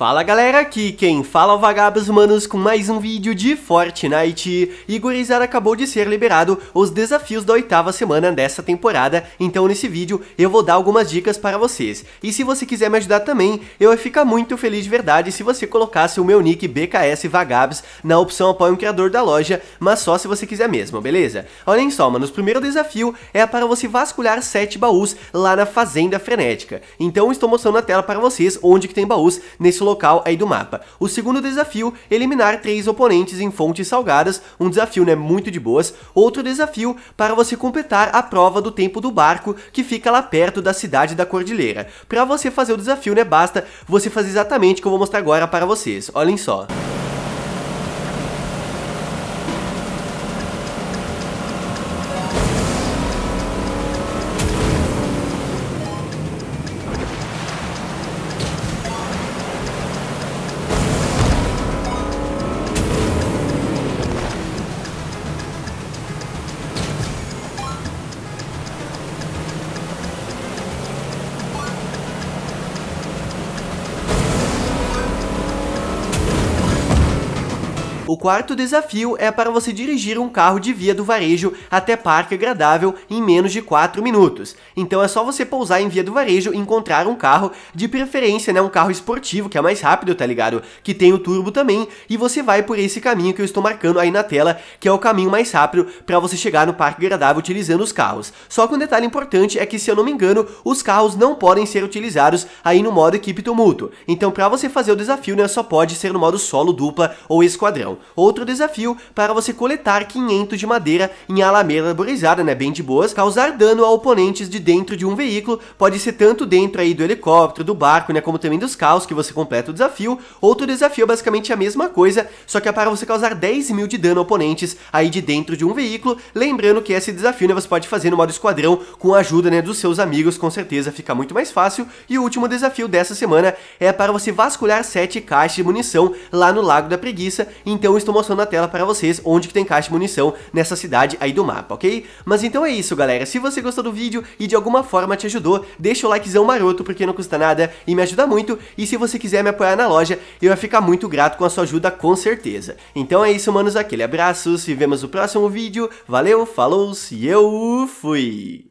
Fala galera, aqui quem fala é o Vagabos Manos com mais um vídeo de Fortnite. E gurizada, acabou de ser liberado os desafios da oitava semana dessa temporada, então nesse vídeo eu vou dar algumas dicas para vocês. E se você quiser me ajudar também, eu ia ficar muito feliz de verdade se você colocasse o meu nick BKS Vagabos na opção apoia um criador da loja, mas só se você quiser mesmo, beleza? Olhem só, manos, o primeiro desafio é para você vasculhar 7 baús lá na Fazenda Frenética. Então estou mostrando na tela para vocês onde que tem baús nesse local local aí do mapa. O segundo desafio, eliminar três oponentes em fontes salgadas, um desafio né, muito de boas. Outro desafio, para você completar a prova do tempo do barco, que fica lá perto da cidade da Cordilheira. Para você fazer o desafio, né, basta você fazer exatamente o que eu vou mostrar agora para vocês, olhem só. O quarto desafio é para você dirigir um carro de via do varejo até parque agradável em menos de 4 minutos. Então é só você pousar em via do varejo e encontrar um carro, de preferência, né, um carro esportivo, que é mais rápido, tá ligado? Que tem o turbo também, e você vai por esse caminho que eu estou marcando aí na tela, que é o caminho mais rápido para você chegar no parque agradável utilizando os carros. Só que um detalhe importante é que, se eu não me engano, os carros não podem ser utilizados aí no modo equipe tumulto. Então, para você fazer o desafio, né, só pode ser no modo solo, dupla ou esquadrão. Outro desafio para você coletar 500 de madeira em alameda arborizada, né, bem de boas, causar dano a oponentes de dentro de um veículo, pode ser tanto dentro aí do helicóptero, do barco, né, como também dos caos que você completa o desafio. Outro desafio é basicamente a mesma coisa, só que é para você causar 10 mil de dano a oponentes aí de dentro de um veículo, lembrando que esse desafio, né, você pode fazer no modo esquadrão com a ajuda, né, dos seus amigos, com certeza fica muito mais fácil. E o último desafio dessa semana é para você vasculhar 7 caixas de munição lá no Lago da Preguiça, então então eu estou mostrando na tela para vocês onde que tem caixa de munição nessa cidade aí do mapa, ok? Mas então é isso, galera. Se você gostou do vídeo e de alguma forma te ajudou, deixa o likezão maroto, porque não custa nada e me ajuda muito. E se você quiser me apoiar na loja, eu ia ficar muito grato com a sua ajuda, com certeza. Então é isso, manos. Aquele abraço, se vemos no próximo vídeo. Valeu, falou, se eu fui!